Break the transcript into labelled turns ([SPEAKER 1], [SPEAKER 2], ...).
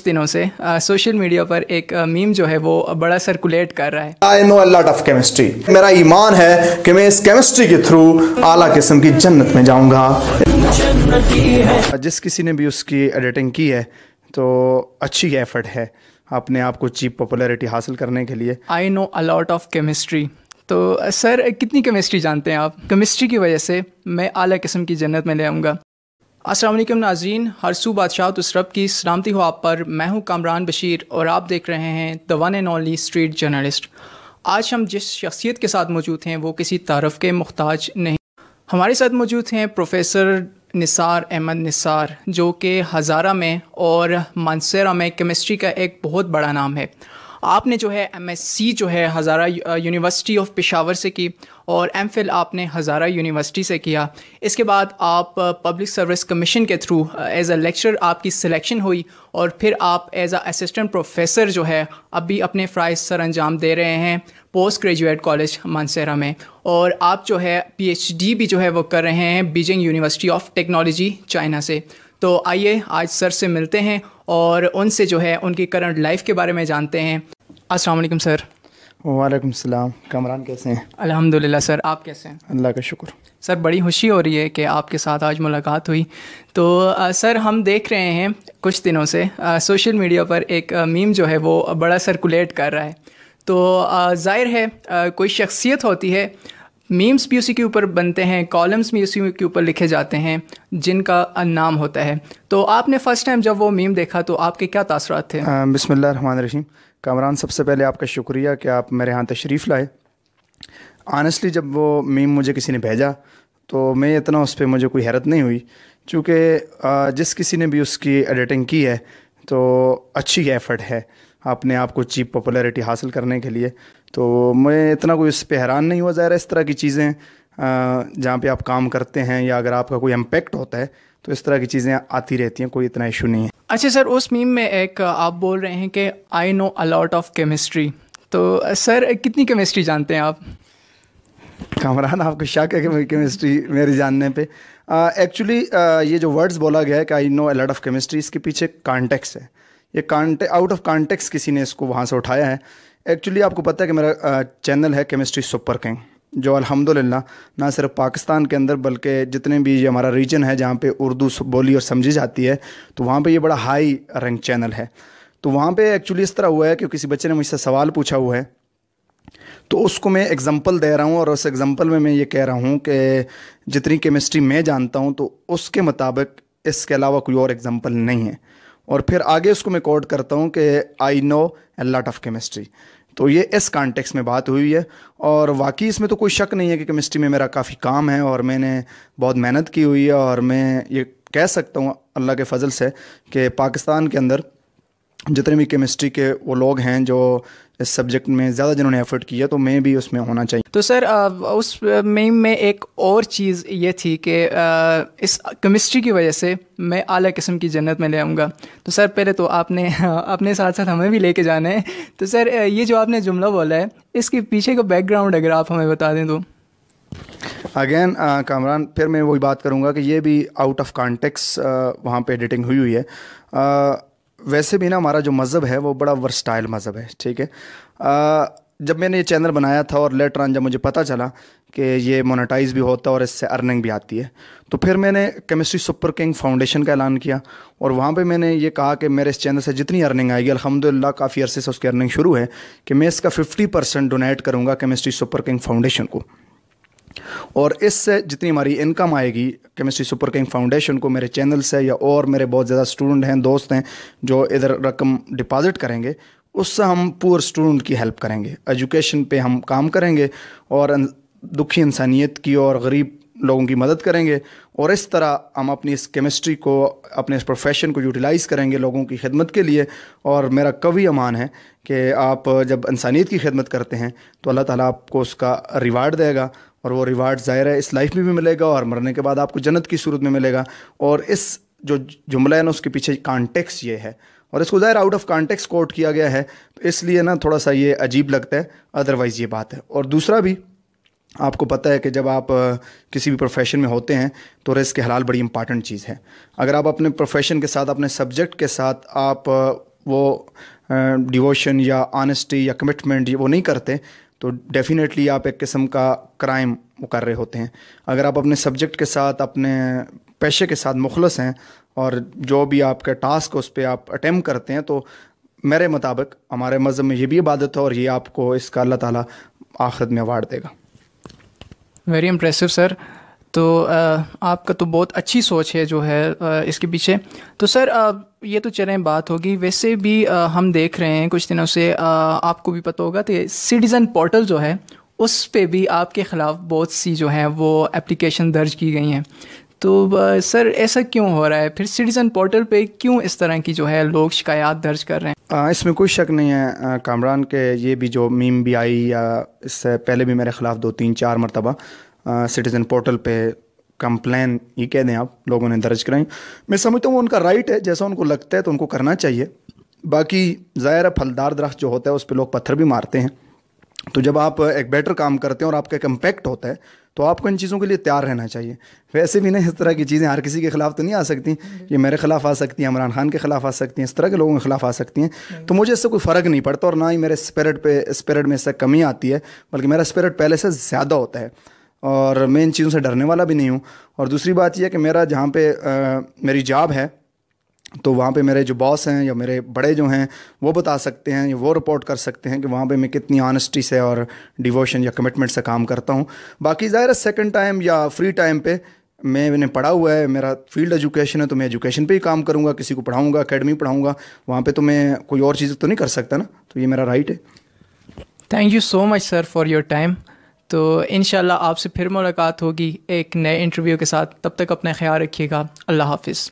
[SPEAKER 1] कुछ दिनों से सोशल मीडिया पर एक मीम जो है वो बड़ा सर्कुलेट कर रहा है
[SPEAKER 2] I know lot of chemistry मेरा ईमान है कि मैं इस केमिस्ट्री के थ्रू आला किस्म की जन्नत में जाऊंगा जिस किसी ने भी उसकी एडिटिंग की है तो अच्छी एफर्ट है अपने आप को चीप पॉपुलैरिटी हासिल करने के लिए I know a lot of
[SPEAKER 1] chemistry तो सर कितनी केमिस्ट्री जानते हैं आप केमिस्ट्री की वजह से मैं आला किस्म की जन्नत में ले आऊँगा असलम नाजीन हरसू बादशाह उसरब तो की सलामती हो आप पर मैं हूं कामरान बशीर और आप देख रहे हैं the one and only street journalist आज हम जिस शख्सियत के साथ मौजूद हैं वो किसी तारफ़ के मुख्ताज नहीं हमारे साथ मौजूद हैं प्रोफेसर निसार अहमद निसार जो कि हज़ारा में और मानसरा में केमिस्ट्री का एक बहुत बड़ा नाम है आपने जो है एम जो है हज़ारा यूनिवर्सिटी ऑफ पेशावर से की और एम आपने हज़ारा यूनिवर्सिटी से किया इसके बाद आप पब्लिक सर्विस कमीशन के थ्रू एज अ लेक्चर आपकी सिलेक्शन हुई और फिर आप एज असिस्टेंट प्रोफेसर जो है अभी अपने फ़्राइज सर अंजाम दे रहे हैं पोस्ट ग्रेजुएट कॉलेज मानसेरा में और आप जो है पीएचडी भी जो है वो कर रहे हैं Beijing University of Technology China से तो आइए आज सर से मिलते हैं और उनसे जो है उनकी करंट लाइफ के बारे में जानते हैं अस्सलाम वालेकुम सर
[SPEAKER 2] वालेकुम सलाम कमरान कैसे हैं
[SPEAKER 1] अल्हम्दुलिल्लाह सर आप कैसे
[SPEAKER 2] हैं अल्लाह का शुक्र
[SPEAKER 1] सर बड़ी खुशी हो रही है कि आपके साथ आज मुलाकात हुई तो आ, सर हम देख रहे हैं कुछ दिनों से आ, सोशल मीडिया पर एक आ, मीम जो है वो बड़ा सर्कुलेट कर रहा है तो ज़ाहिर है कोई शख्सियत होती है मीम्स भी उसी के ऊपर बनते हैं कॉलम्स भी उसी के ऊपर लिखे जाते हैं जिनका नाम होता है तो आपने फ़र्स्ट टाइम जब वो मीम देखा तो आपके क्या
[SPEAKER 2] तासरात थे रशीम कामरान सबसे पहले आपका शुक्रिया कि आप मेरे यहाँ तशरीफ़ लाए आनेस्टली जब वो मीम मुझे किसी ने भेजा तो मैं इतना उस पर मुझे कोई हैरत नहीं हुई चूँकि जिस किसी ने भी उसकी एडिटिंग की है तो अच्छी एफर्ट है अपने आप को चीप पॉपुलैरिटी हासिल करने के लिए तो मैं इतना कोई इस पर हैरान नहीं हुआ ज़ाहिर इस तरह की चीज़ें जहाँ पे आप काम करते हैं या अगर आपका कोई इम्पेक्ट होता है तो इस तरह की चीज़ें आती रहती हैं कोई इतना इशू नहीं है
[SPEAKER 1] अच्छा सर उस मीम में एक आप बोल रहे हैं कि I know a lot of chemistry तो सर कितनी केमिस्ट्री
[SPEAKER 2] जानते हैं आप कामरान आपको शक है कि केमिस्ट्री मेरी जानने पे एक्चुअली uh, uh, ये जो वर्ड्स बोला गया है कि I know a lot of chemistry इसके पीछे कॉन्टेक्स है ये कॉन्टे आउट ऑफ कॉन्टेक्स किसी ने इसको वहाँ से उठाया है एक्चुअली आपको पता है कि मेरा चैनल है केमिस्ट्री सुपर किंग जो अल्हम्दुलिल्लाह ना सिर्फ पाकिस्तान के अंदर बल्कि जितने भी ये हमारा रीजन है जहाँ पे उर्दू बोली और समझी जाती है तो वहाँ पे ये बड़ा हाई रैंक चैनल है तो वहाँ पे एक्चुअली इस तरह हुआ है कि किसी बच्चे ने मुझसे सवाल पूछा हुआ है तो उसको मैं एग्ज़ाम्पल दे रहा हूँ और उस एग्ज़ाम्पल में मैं ये कह रहा हूँ कि जितनी केमिस्ट्री मैं जानता हूँ तो उसके मुताबिक इसके अलावा कोई और एग्ज़ाम्पल नहीं है और फिर आगे उसको मैं कोड करता हूँ कि I know a lot of chemistry तो ये इस कॉन्टेक्स्ट में बात हुई है और वाकई इसमें तो कोई शक नहीं है कि केमिस्ट्री में मेरा काफ़ी काम है और मैंने बहुत मेहनत की हुई है और मैं ये कह सकता हूँ अल्लाह के फजल से कि पाकिस्तान के अंदर जितने भी केमिस्ट्री के वो लोग हैं जो इस सब्जेक्ट में ज़्यादा जिन्होंने एफर्ट किया तो मैं भी उसमें होना चाहिए
[SPEAKER 1] तो सर उस मेम में एक और चीज़ ये थी कि इस केमिस्ट्री की वजह से मैं अली किस्म की जन्नत में ले आऊँगा तो सर पहले तो आपने अपने साथ साथ हमें भी लेके जाना है तो सर ये जो आपने जुमला बोला है इसके पीछे का बैकग्राउंड अगर आप हमें बता दें तो
[SPEAKER 2] अगेन कामरान फिर मैं वही बात करूँगा कि ये भी आउट ऑफ कॉन्टेक्स वहाँ पर एडिटिंग हुई हुई है वैसे भी ना हमारा जो मज़हब है वो बड़ा वर्सटाइल मज़हब है ठीक है आ, जब मैंने ये चैनल बनाया था और लेटर ऑन जब मुझे पता चला कि ये मोनेटाइज भी होता है और इससे अर्निंग भी आती है तो फिर मैंने केमिस्ट्री सुपर किंग फाउंडेशन का ऐलान किया और वहाँ पे मैंने ये कहा कि मेरे इस चैनल से जितनी अर्निंग आएगी अल्हम्दुलिल्लाह काफ़ी अर्से से उसकी अर्निंग शुरू है कि मैं इसका फिफ्टी परसेंट डोनेट करूँगा केमिस्ट्री सुपर किंग फाउंडेशन को और इससे जितनी हमारी इनकम आएगी केमिस्ट्री सुपर किंग फाउंडेशन को मेरे चैनल से या और मेरे बहुत ज़्यादा स्टूडेंट हैं दोस्त हैं जो इधर रकम डिपॉज़िट करेंगे उससे हम पूर स्टूडेंट की हेल्प करेंगे एजुकेशन पे हम काम करेंगे और दुखी इंसानियत की और गरीब लोगों की मदद करेंगे और इस तरह हम अपनी इस केमिस्ट्री को अपने इस प्रोफेशन को यूटिलाइज़ करेंगे लोगों की खिदमत के लिए और मेरा कवि अमान है कि आप जब इंसानियत की खिदमत करते हैं तो अल्लाह ताला आपको उसका रिवार्ड देगा और वो रिवार्ड ज़ाहिर है इस लाइफ में भी मिलेगा और मरने के बाद आपको जन्नत की सूरत में मिलेगा और इस जो जुमला है ना उसके पीछे कॉन्टेक्स ये है और इसको ज़ाहिर आउट ऑफ कॉन्टेक्स कोट किया गया है तो इसलिए ना थोड़ा सा ये अजीब लगता है अदरवाइज़ ये बात है और दूसरा भी आपको पता है कि जब आप किसी भी प्रोफेशन में होते हैं तो रिस्क के हलाल बड़ी इंपॉर्टेंट चीज़ है अगर आप अपने प्रोफेशन के साथ अपने सब्जेक्ट के साथ आप वो डिवोशन या ऑनेस्टी या कमिटमेंट वो नहीं करते तो डेफिनेटली आप एक किस्म का क्राइम कर रहे होते हैं अगर आप अपने सब्जेक्ट के साथ अपने पेशे के साथ मुखलस हैं और जो भी आपका टास्क उस पर आप अटैम करते हैं तो मेरे मुताबिक हमारे मज़हब में ये भी इबादत है और ये आपको इसका अल्लाह ताला आखिरत में अवार्ड देगा
[SPEAKER 1] वेरी इम्प्रेसिव सर तो आपका तो बहुत अच्छी सोच है जो है इसके पीछे तो सर ये तो चलें बात होगी वैसे भी हम देख रहे हैं कुछ दिनों से आपको भी पता होगा तो सिटीज़न पोर्टल जो है उस पर भी आपके ख़िलाफ़ बहुत सी जो हैं वो एप्लीकेशन दर्ज की गई हैं तो सर ऐसा क्यों हो रहा है फिर सिटीज़न पोर्टल पे क्यों इस तरह की जो है लोग शिकायत
[SPEAKER 2] दर्ज कर रहे हैं इसमें कोई शक नहीं है कामरान के ये भी जो मीम भी आई या इससे पहले भी मेरे ख़िलाफ़ दो तीन चार मरतबा सिटीज़न पोर्टल पे कंप्लेन ये कह दें आप लोगों ने दर्ज कराई मैं समझता हूँ उनका राइट है जैसा उनको लगता है तो उनको करना चाहिए बाकी ज़ाहिर है फलदार दरख्त जो होता है उस पर लोग पत्थर भी मारते हैं तो जब आप एक बेटर काम करते हैं और आपका एक इम्पैक्ट होता है तो आपको इन चीज़ों के लिए तैयार रहना चाहिए वैसे भी ना इस तरह की चीज़ें हर किसी के खिलाफ तो नहीं आ सकती ये मेरे खिलाफ आ सकती हैं इमरान खान के खिलाफ आ सकती हैं इस तरह के लोगों के खिलाफ आ सकती हैं तो मुझे इससे कोई फ़र्क नहीं पड़ता और ना ही मेरे स्पिरिट पे स्पिरिट में इससे कमी आती है बल्कि मेरा स्पिरिट पहले से ज़्यादा होता है और मैं इन चीज़ों से डरने वाला भी नहीं हूँ और दूसरी बात यह कि मेरा जहाँ पे आ, मेरी जॉब है तो वहाँ पे मेरे जो बॉस हैं या मेरे बड़े जो हैं वो बता सकते हैं या वो रिपोर्ट कर सकते हैं कि वहाँ पे मैं कितनी ऑनेस्टी से और डिवोशन या कमिटमेंट से काम करता हूँ बाकी ज़ाहिर सेकेंड टाइम या फ्री टाइम पे मैं मैंने पढ़ा हुआ है मेरा फील्ड एजुकेशन है तो मैं एजुकेशन पे ही काम करूँगा किसी को पढ़ाऊँगा अकेडमी पढ़ाऊँगा वहाँ पर तो मैं कोई और चीज़ तो नहीं कर सकता ना तो ये मेरा राइट है
[SPEAKER 1] thank you so much sir for your time तो इन आपसे फिर मुलाकात होगी एक नए इंटरव्यू के साथ तब तक अपना ख्याल रखिएगा अल्लाह हाफिज़